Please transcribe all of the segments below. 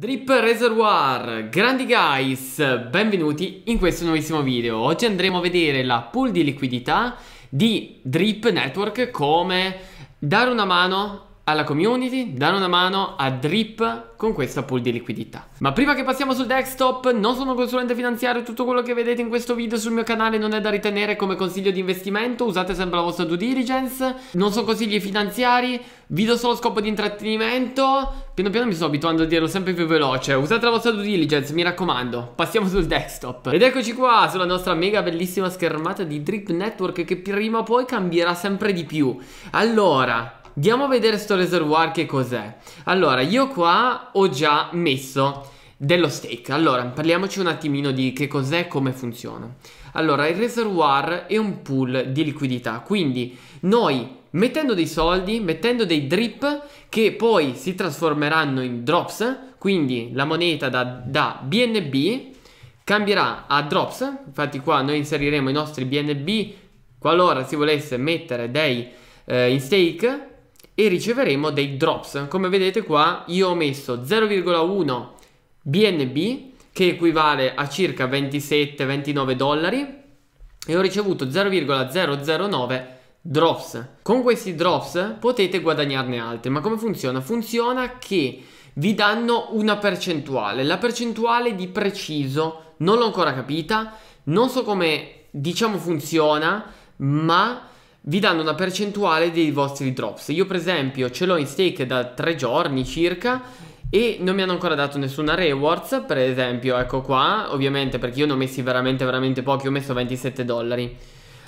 Drip Reservoir, grandi guys, benvenuti in questo nuovissimo video. Oggi andremo a vedere la pool di liquidità di Drip Network come dare una mano alla community, danno una mano a Drip con questa pool di liquidità. Ma prima che passiamo sul desktop, non sono consulente finanziario, tutto quello che vedete in questo video sul mio canale non è da ritenere come consiglio di investimento, usate sempre la vostra due diligence, non sono consigli finanziari, video do solo scopo di intrattenimento, piano piano mi sto abituando a dirlo sempre più veloce, usate la vostra due diligence, mi raccomando, passiamo sul desktop. Ed eccoci qua sulla nostra mega bellissima schermata di Drip Network che prima o poi cambierà sempre di più. Allora, andiamo a vedere sto reservoir che cos'è. Allora, io qua ho già messo dello steak. Allora, parliamoci un attimino di che cos'è e come funziona. Allora, il reservoir è un pool di liquidità, quindi noi mettendo dei soldi, mettendo dei drip che poi si trasformeranno in drops, quindi la moneta da, da BNB cambierà a drops, infatti qua noi inseriremo i nostri BNB qualora si volesse mettere dei eh, in stake e riceveremo dei drops. Come vedete qua io ho messo 0,1 BNB che equivale a circa 27-29 dollari e ho ricevuto 0,009 drops. Con questi drops potete guadagnarne altri, ma come funziona? Funziona che vi danno una percentuale, la percentuale di preciso, non l'ho ancora capita, non so come diciamo funziona, ma vi danno una percentuale dei vostri drops. Io per esempio ce l'ho in stake da tre giorni circa e non mi hanno ancora dato nessuna rewards, per esempio, ecco qua, ovviamente perché io ne ho messi veramente veramente pochi, ho messo 27 dollari.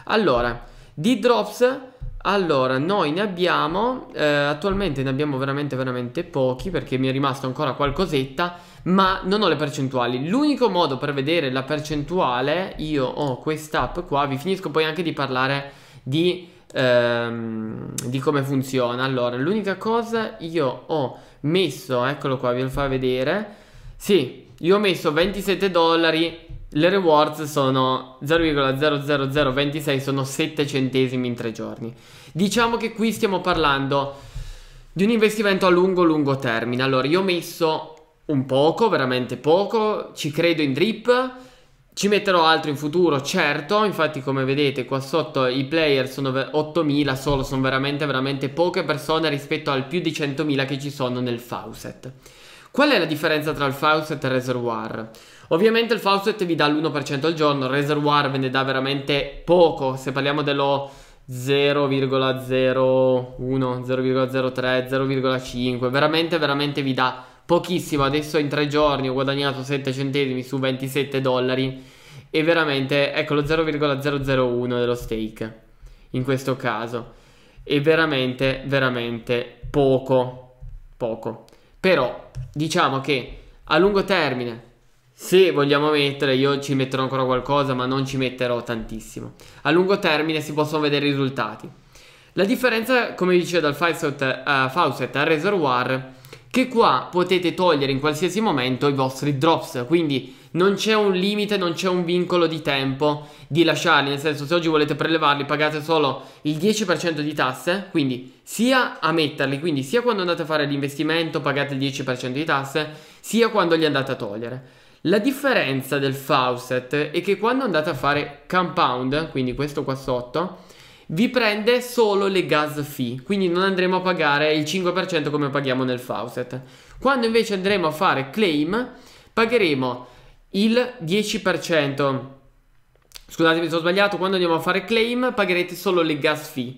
Allora, di drops allora, noi ne abbiamo, eh, attualmente ne abbiamo veramente veramente pochi perché mi è rimasto ancora qualcosetta, ma non ho le percentuali. L'unico modo per vedere la percentuale, io ho quest'app qua, vi finisco poi anche di parlare di, ehm, di come funziona. Allora, l'unica cosa io ho messo, eccolo qua, vi lo fa vedere. Sì, io ho messo 27 dollari le rewards sono 0,00026, sono 7 centesimi in 3 giorni. Diciamo che qui stiamo parlando di un investimento a lungo lungo termine. Allora, io ho messo un poco, veramente poco, ci credo in drip ci metterò altro in futuro, certo, infatti come vedete qua sotto i player sono 8.000 solo, sono veramente veramente poche persone rispetto al più di 100.000 che ci sono nel Faucet. Qual è la differenza tra il Faucet e il Reservoir? Ovviamente il Faucet vi dà l'1% al giorno, il Reservoir ve ne dà veramente poco, se parliamo dello 0,01, 0,03, 0,5, veramente veramente vi dà pochissimo, adesso in tre giorni ho guadagnato 7 centesimi su 27 dollari e veramente, ecco lo 0,001 dello stake in questo caso è veramente, veramente poco, poco. Però diciamo che a lungo termine, se vogliamo mettere, io ci metterò ancora qualcosa ma non ci metterò tantissimo, a lungo termine si possono vedere i risultati. La differenza, come dice dal Fawcett a Razor War, che qua potete togliere in qualsiasi momento i vostri drops, quindi non c'è un limite, non c'è un vincolo di tempo di lasciarli, nel senso se oggi volete prelevarli pagate solo il 10% di tasse, quindi sia a metterli, quindi sia quando andate a fare l'investimento pagate il 10% di tasse, sia quando li andate a togliere. La differenza del faucet è che quando andate a fare compound, quindi questo qua sotto, vi prende solo le gas fee, quindi non andremo a pagare il 5% come paghiamo nel faucet. Quando invece andremo a fare claim, pagheremo il 10%. Scusatemi se ho sbagliato, quando andiamo a fare claim pagherete solo le gas fee.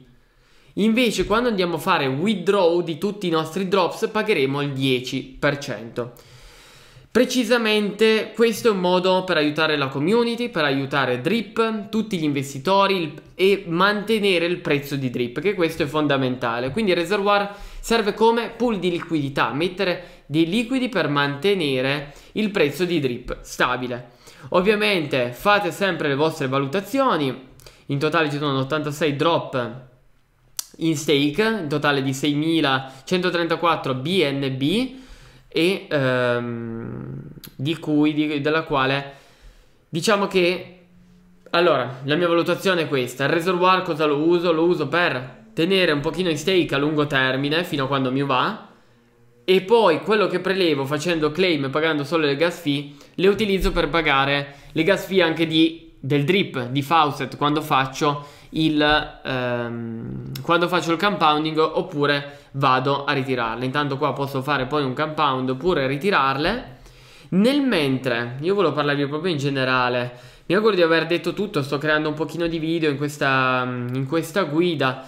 Invece quando andiamo a fare withdraw di tutti i nostri drops pagheremo il 10%. Precisamente questo è un modo per aiutare la community, per aiutare Drip, tutti gli investitori e mantenere il prezzo di Drip, che questo è fondamentale. Quindi reservoir serve come pool di liquidità, mettere dei liquidi per mantenere il prezzo di Drip stabile. Ovviamente fate sempre le vostre valutazioni, in totale ci sono 86 drop in stake, in totale di 6.134 BNB e ehm, di cui, di, della quale diciamo che allora la mia valutazione è questa il reservoir cosa lo uso? lo uso per tenere un pochino in stake a lungo termine fino a quando mi va e poi quello che prelevo facendo claim e pagando solo le gas fee le utilizzo per pagare le gas fee anche di del drip di faucet quando faccio il, ehm, quando faccio il compounding oppure vado a ritirarle. Intanto qua posso fare poi un compound oppure ritirarle. Nel mentre, io volevo parlarvi proprio in generale, mi auguro di aver detto tutto, sto creando un pochino di video in questa, mm, in questa guida.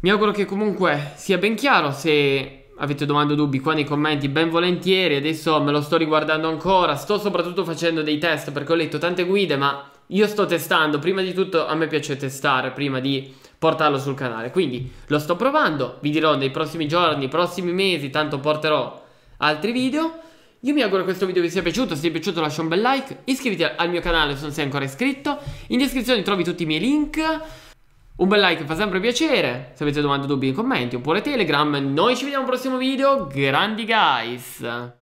Mi auguro che comunque sia ben chiaro se avete domande o dubbi qua nei commenti, ben volentieri. Adesso me lo sto riguardando ancora, sto soprattutto facendo dei test perché ho letto tante guide, ma io sto testando, prima di tutto a me piace testare prima di portarlo sul canale, quindi lo sto provando, vi dirò nei prossimi giorni, prossimi mesi, tanto porterò altri video. Io mi auguro che questo video vi sia piaciuto, se ti è piaciuto lascia un bel like, iscriviti al mio canale se non sei ancora iscritto, in descrizione trovi tutti i miei link, un bel like fa sempre piacere, se avete domande o dubbi in commenti oppure telegram, noi ci vediamo al prossimo video, grandi guys!